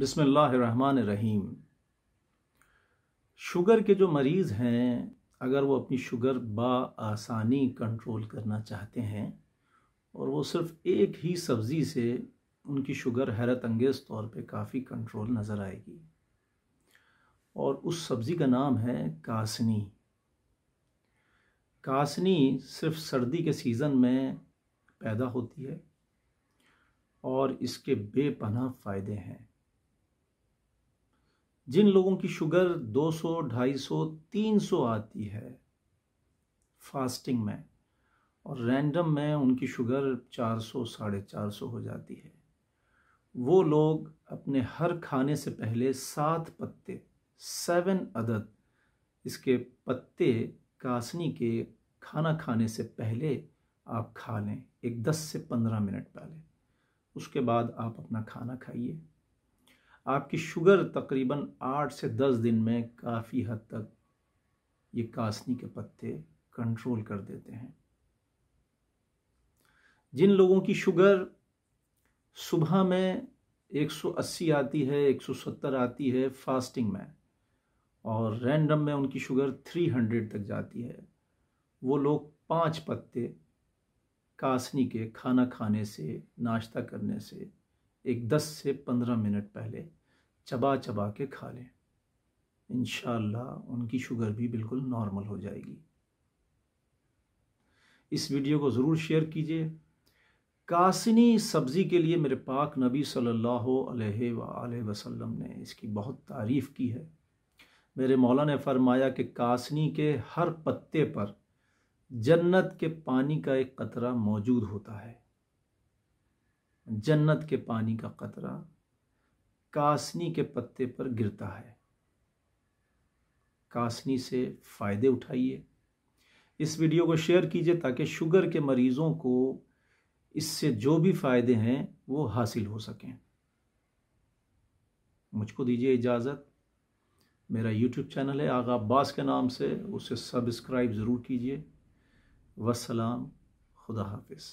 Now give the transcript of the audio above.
बसमान रहीम sugar के जो मरीज़ हैं अगर वो अपनी शुगर बा आसानी कंट्रोल करना चाहते हैं और वो सिर्फ एक ही सब्ज़ी से उनकी शुगर हैरत अंगेज़ तौर पे काफ़ी कंट्रोल नज़र आएगी और उस सब्ज़ी का नाम है कासनी कासनी सिर्फ सर्दी के सीज़न में पैदा होती है और इसके बेपनाह फ़ायदे हैं जिन लोगों की शुगर 200, 250, 300 आती है फास्टिंग में और रैंडम में उनकी शुगर 400 साढ़े चार हो जाती है वो लोग अपने हर खाने से पहले सात पत्ते सेवन अदद इसके पत्ते कासनी के खाना खाने से पहले आप खा लें एक 10 से 15 मिनट पहले उसके बाद आप अपना खाना खाइए आपकी शुगर तकरीबन आठ से दस दिन में काफ़ी हद तक ये कासनी के पत्ते कंट्रोल कर देते हैं जिन लोगों की शुगर सुबह में 180 आती है 170 आती है फास्टिंग में और रैंडम में उनकी शुगर 300 तक जाती है वो लोग पांच पत्ते कासनी के खाना खाने से नाश्ता करने से एक 10 से 15 मिनट पहले चबा चबा के खा लें इन उनकी शुगर भी बिल्कुल नॉर्मल हो जाएगी इस वीडियो को ज़रूर शेयर कीजिए कासनी सब्ज़ी के लिए मेरे पाक नबी सल्लल्लाहु अलैहि वसल्लम ने इसकी बहुत तारीफ़ की है मेरे मौला ने फरमाया कि कासनी के हर पत्ते पर जन्नत के पानी का एक कतरा मौजूद होता है जन्नत के पानी का कतरा कासनी के पत्ते पर गिरता है कासनी से फ़ायदे उठाइए इस वीडियो को शेयर कीजिए ताकि शुगर के मरीज़ों को इससे जो भी फ़ायदे हैं वो हासिल हो सकें मुझको दीजिए इजाज़त मेरा यूट्यूब चैनल है आगा अब्बास के नाम से उसे सब्सक्राइब ज़रूर कीजिए वसलाम खुदा हाफिज़